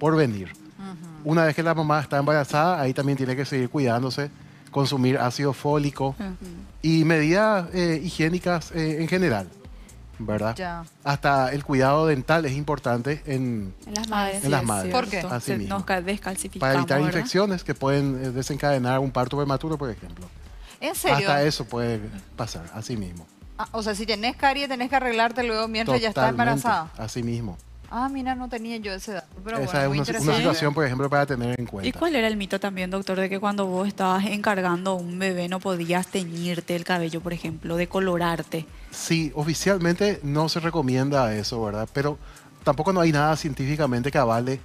por venir. Una vez que la mamá está embarazada, ahí también tiene que seguir cuidándose, consumir ácido fólico y medidas eh, higiénicas eh, en general. ¿Verdad? Hasta el cuidado dental es importante en, las madres. ¿Por qué? Para evitar infecciones que pueden eh, desencadenar un parto prematuro, por ejemplo. Hasta eso puede pasar, así mismo. Ah, o sea, si tenés caries, tenés que arreglarte luego mientras ya estás embarazada. Así mismo. Ah, mira, no tenía yo ese dato. Pero Esa es una, situación, por ejemplo, para tener en cuenta. ¿Y cuál era el mito también, doctor, de que cuando vos estabas encargando a un bebé no podías teñirte el cabello, por ejemplo, de colorarte? Sí, oficialmente no se recomienda eso, ¿verdad? Pero tampoco no hay nada científicamente que avale.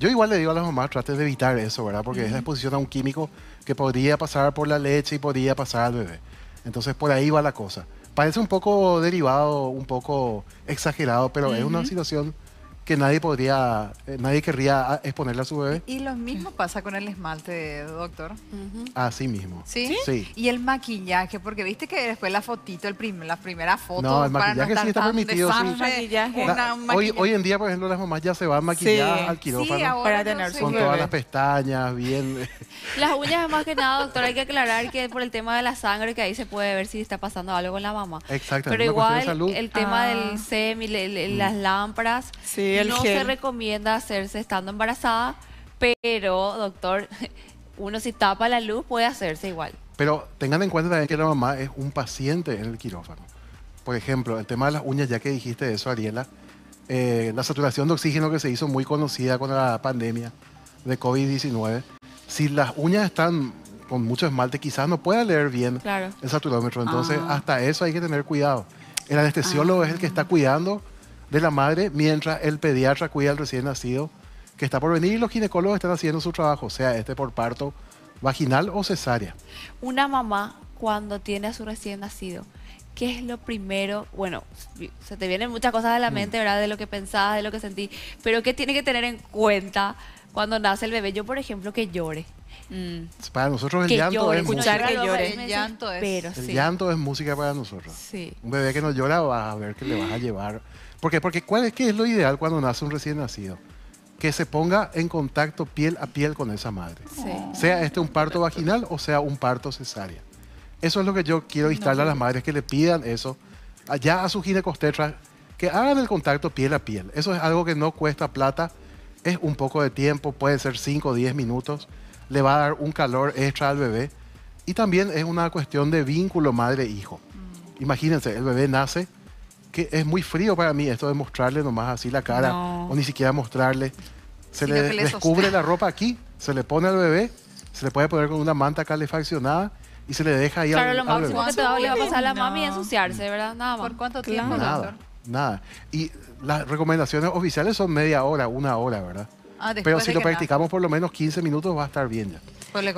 Yo igual le digo a las mamás, traten de evitar eso, ¿verdad? Porque es la exposición a un químico que podría pasar por la leche y podría pasar al bebé. Entonces, por ahí va la cosa. Parece un poco derivado, un poco exagerado, pero es una situación que nadie podría, eh, nadie querría ah, exponerle a su bebé. Y lo mismo pasa con el esmalte, doctor. Así mismo. ¿Sí? ¿Sí? Y el maquillaje, porque viste que después la fotito, el la primera foto. No, el maquillaje sí está permitido. Sí. Maquillaje. hoy, hoy, en día, por ejemplo, las mamás ya se van maquilladas al quirófano. para tener Con todas las pestañas, bien. Las uñas más que nada, doctor, hay que aclarar que por el tema de la sangre, que ahí se puede ver si está pasando algo con la mamá. Exacto. Pero igual, el tema del ah. semi, mm. las lámparas. Sí no se recomienda hacerse estando embarazada, pero doctor, uno si tapa la luz puede hacerse igual. Pero tengan en cuenta también que la mamá es un paciente en el quirófano. Por ejemplo, el tema de las uñas, ya que dijiste eso, Ariela, eh, la saturación de oxígeno que se hizo muy conocida con la pandemia de COVID-19, si las uñas están con mucho esmalte, quizás no pueda leer bien el saturómetro. Entonces, ah. hasta eso hay que tener cuidado. El anestesiólogo ah. es el que está cuidando de la madre mientras el pediatra cuida al recién nacido que está por venir y los ginecólogos están haciendo su trabajo, sea este por parto vaginal o cesárea. Una mamá cuando tiene a su recién nacido, ¿qué es lo primero? Bueno, se te vienen muchas cosas de la mm. mente, ¿verdad? De lo que pensabas, de lo que sentí, pero ¿qué tiene que tener en cuenta cuando nace el bebé? Yo, por ejemplo, que llore. Mm. Para nosotros el llanto es escuchar que llore. El llanto es, el llanto es música para nosotros. Un bebé que no llora vas a ver que le vas a llevar ¿Por qué? Porque ¿cuál es, ¿qué es lo ideal cuando nace un recién nacido? Que se ponga en contacto piel a piel con esa madre. Sea este un parto vaginal o sea un parto cesárea. Eso es lo que yo quiero instarle a las madres que le pidan eso allá a su ginecostetra, que hagan el contacto piel a piel. Eso es algo que no cuesta plata, es un poco de tiempo, puede ser 5 o 10 minutos, le va a dar un calor extra al bebé y también es una cuestión de vínculo madre-hijo. Mm. Imagínense, el bebé nace, que es muy frío para mí esto de mostrarle nomás así la cara o ni siquiera mostrarle. Se le descubre la ropa aquí, se le pone al bebé, se le puede poner con una manta calefaccionada y se le deja ahí claro, lo máximo que te le va a pasar a la mami es ensuciarse, ¿verdad? Nada más. ¿Por cuánto tiempo, Nada, Y las recomendaciones oficiales son media hora, una hora, ¿verdad? Ah, Pero si lo practicamos por lo menos 15 minutos va a estar bien ya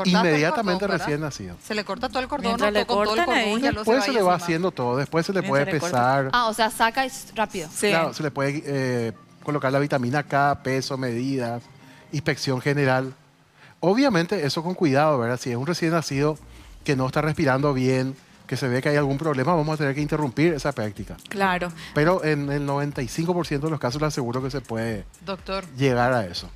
inmediatamente recién nacido. Se le corta todo el cordón, le todo el Después se, le va haciendo todo, después se le puede pesar. Ah, o sea, saca rápido. Claro, se le puede eh, colocar la vitamina K, peso, medidas, inspección general. Obviamente eso con cuidado, ¿verdad? Si es un recién nacido que no está respirando bien, que se ve que hay algún problema, vamos a tener que interrumpir esa práctica. Claro. Pero en el 95% de los casos le aseguro que se puede Doctor. llegar a eso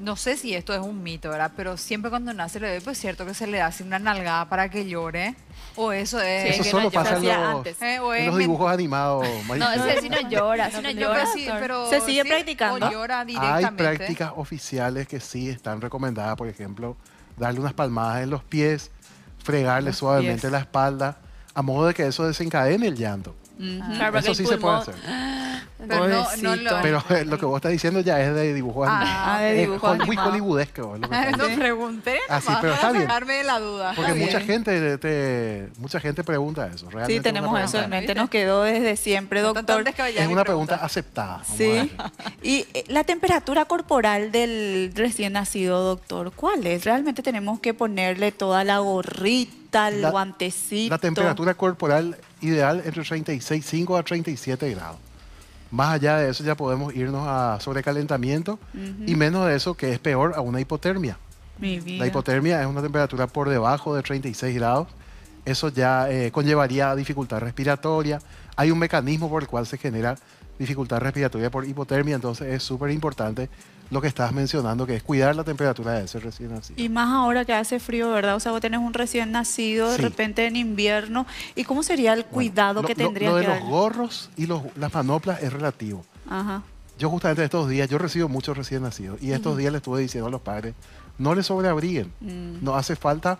no sé si esto es un mito, ¿verdad? Pero siempre cuando nace le doy, pues es cierto que se le da una nalgada para que llore. O eso es. eso solo pasa en los, eh, dibujos animados. no, ese sí no llora, si no, llora. Pero, se sigue practicando. O llora directamente. Hay prácticas oficiales que sí están recomendadas, por ejemplo, darle unas palmadas en los pies, fregarle suavemente la espalda, a modo de que eso desencadene el llanto. Mm. Ah. Eso sí se puede hacer. Pero, eh, lo... que vos estás diciendo ya es de dibujo ah, de dibujo es, Muy hollywoodesco. Lo, pregunté Así, ah, pero está la duda. Porque mucha gente, mucha gente pregunta eso. Realmente sí, tenemos eso. mente nos quedó desde siempre, doctor. Es una pregunta aceptada. Sí. Y eh, la temperatura corporal del recién nacido, doctor, ¿cuál es? ¿Realmente tenemos que ponerle toda la gorrita, el guantecito? La temperatura corporal ideal entre 36,5 a 37 grados. Más allá de eso ya podemos irnos a sobrecalentamiento y menos de eso que es peor a una hipotermia. La hipotermia es una temperatura por debajo de 36 grados. Eso ya eh, conllevaría dificultad respiratoria. Hay un mecanismo por el cual se genera dificultad respiratoria por hipotermia, entonces es súper importante lo que estás mencionando, que es cuidar la temperatura de ese recién nacido. Y más ahora que hace frío, ¿verdad? O sea, vos tenés un recién nacido de repente en invierno. ¿Y cómo sería el cuidado que tendría que Lo de los gorros y las manoplas es relativo. Ajá. Yo justamente estos días, yo recibo muchos recién nacidos y estos días le estuve diciendo a los padres, no les sobreabríen. Mm. no hace falta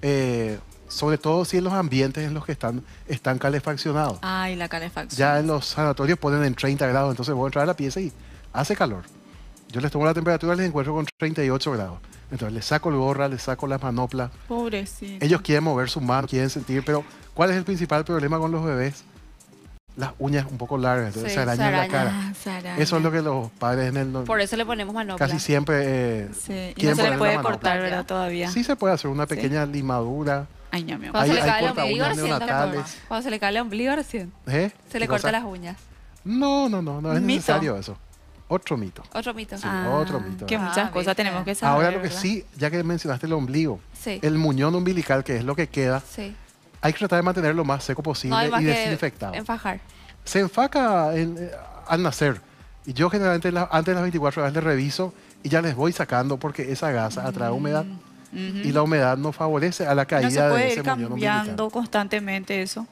eh, sobre todo si en los ambientes en los que están, están calefaccionados. Ay, la calefacción. Ya en los sanatorios ponen en 30 grados, entonces voy a entrar a la pieza y hace calor. Yo les tomo la temperatura y les encuentro con 38 grados. Entonces les saco el gorra, les saco las manoplas. Pobrecito. Ellos quieren mover su mano, quieren sentir, pero ¿cuál es el principal problema con los bebés? las uñas un poco largas, entonces se arañan la cara. Eso es lo que los padres en el... Por eso le ponemos manopla. Casi siempre... eh, Y no se le puede cortar, ¿verdad? Todavía. Sí se puede hacer una pequeña limadura. Ay, mi Cuando se le cae el ombligo recién. Cuando ¿Eh? se le cae el ombligo recién. Se le corta las uñas. No, no, no, no es necesario eso. Otro mito. Otro mito. Ah, otro mito. Que muchas ah, cosas tenemos que saber. Ahora lo que sí, ya que mencionaste el ombligo, el muñón umbilical, que es lo que queda, Sí hay que tratar de mantenerlo lo más seco posible y desinfectado. Enfajar. Se enfaca eh, al nacer. Y yo generalmente antes de las 24 horas le reviso y ya les voy sacando porque esa gasa atrae mm, humedad. Y la humedad no favorece a la caída no se puede ir cambiando constantemente eso.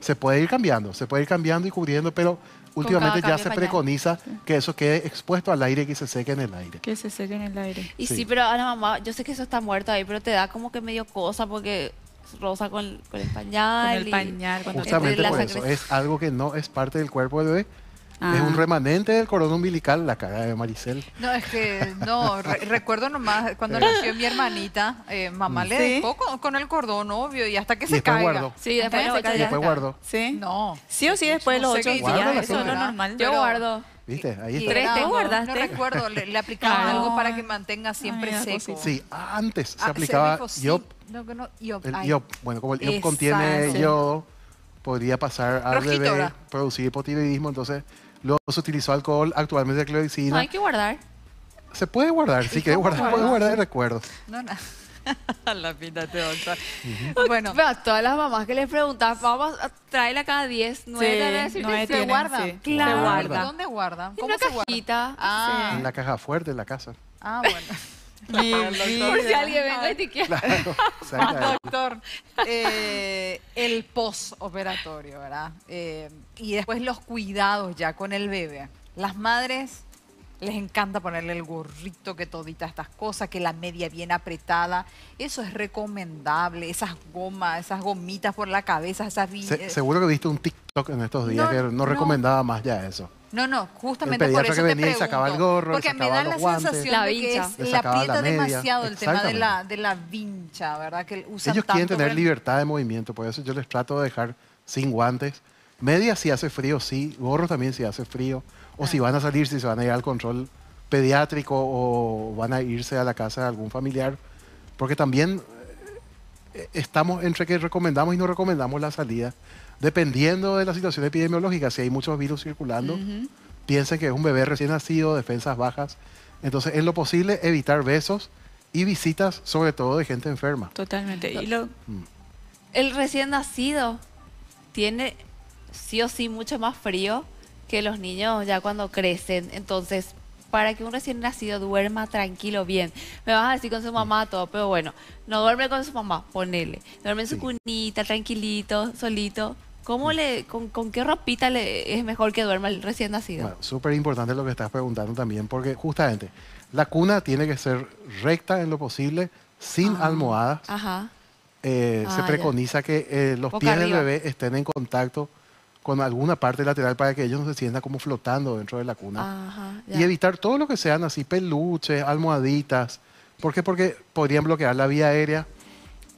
Se puede ir cambiando, se puede ir cambiando y cubriendo, pero últimamente ya se preconiza que eso quede expuesto al aire y que se seque en el aire. Que se seque en el aire. Y sí, sí pero a la mamá, yo sé que eso está muerto ahí, pero te da como que medio cosa porque rosa con, con el pañal. Con el pañal. Este, justamente por eso. Es algo que no es parte del cuerpo de bebé. Es un ah. remanente del cordón umbilical, la cara de Maricel. No, es que no, recuerdo nomás cuando eh. nació mi hermanita, eh, mamá le dejó con, el cordón, obvio, y hasta que se caiga. Sí, después, después, después guardo. Sí. No. Sí o sí, después los ocho días, eso es lo normal. Yo guardo. ¿Viste? Ahí está. ¿Tres te No, recuerdo, le, aplicaba aplicaban algo para ah. que mantenga siempre seco. Sí, antes se ah, aplicaba IOP. No, no, El IOP. Bueno, como el IOP contiene yo, podría pasar al bebé, producir hipotiroidismo, entonces luego se utilizó alcohol, actualmente clorexina. No hay que guardar. Se puede guardar, sí, que guardar, puede guardar recuerdos. No, la pinta te otra. Bueno. a todas las mamás que les preguntas, vamos, a traerla cada 10, 9 sí, decir, se Claro. Se ¿Dónde guardan? ¿Cómo se cajita. Guarda? Ah. En la caja fuerte, en la casa. Ah, bueno. Mi Por si alguien venga y etiqueta. quiere. Doctor, eh, el postoperatorio, ¿verdad? Eh, y después los cuidados ya con el bebé. Las madres les encanta ponerle el gorrito, que todita estas cosas, que la media bien apretada. Eso es recomendable. Esas gomas, esas gomitas por la cabeza, esas... vinchas. seguro que viste un TikTok en estos días que no, recomendaba más ya eso. No, no, justamente por eso que pregunto, y sacaba el porque me da la sensación de que es, le aprieta demasiado el tema de la, vincha, ¿verdad? Que Ellos quieren tener libertad de movimiento, por eso yo les trato de dejar sin guantes. Media si hace frío, sí. Gorro también si hace frío o si van a salir, si se van a ir al control pediátrico o van a irse a la casa de algún familiar, porque también eh, estamos entre que recomendamos y no recomendamos la salida, dependiendo de la situación epidemiológica, si hay muchos virus circulando, piensa piensen que es un bebé recién nacido, defensas bajas, entonces en lo posible evitar besos y visitas, sobre todo de gente enferma. Totalmente. Y mm. el recién nacido tiene sí o sí mucho más frío que los niños ya cuando crecen, entonces para que un recién nacido duerma tranquilo, bien. Me vas a decir con su mamá todo, pero bueno, no duerme con su mamá, ponele. Duerme en su cunita, tranquilito, solito. ¿Cómo mm. le, con, qué ropita le es mejor que duerma el recién nacido? súper importante lo que estás preguntando también, porque justamente la cuna tiene que ser recta en lo posible, sin almohadas. Ajá. Eh, se ah, preconiza que eh, los pies del bebé estén en contacto con alguna parte lateral para que ellos no se sientan como flotando dentro de la cuna. y evitar todo lo que sean así, peluches, almohaditas. ¿Por qué? Porque podrían bloquear la vía aérea,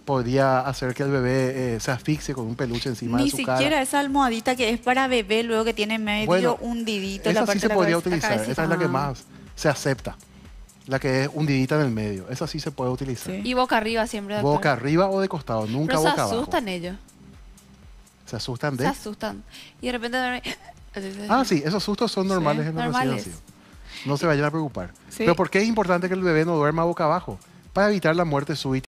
podría hacer que el bebé eh, se asfixie con un peluche encima Ni de su cara. Ni siquiera esa almohadita que es para bebé luego que tiene medio bueno, hundidito. Esa sí se podría utilizar, esa es la que más se acepta. La que es hundidita en el medio, esa sí se puede utilizar. Y boca arriba siempre. Boca arriba o de costado, nunca boca abajo. se asustan ellos. ¿Se asustan de...? Se asustan. Y de repente... Ah, sí, esos sustos son normales en la No se vayan a preocupar. Pero ¿por qué es importante que el bebé no duerma boca abajo? Para evitar la muerte súbita.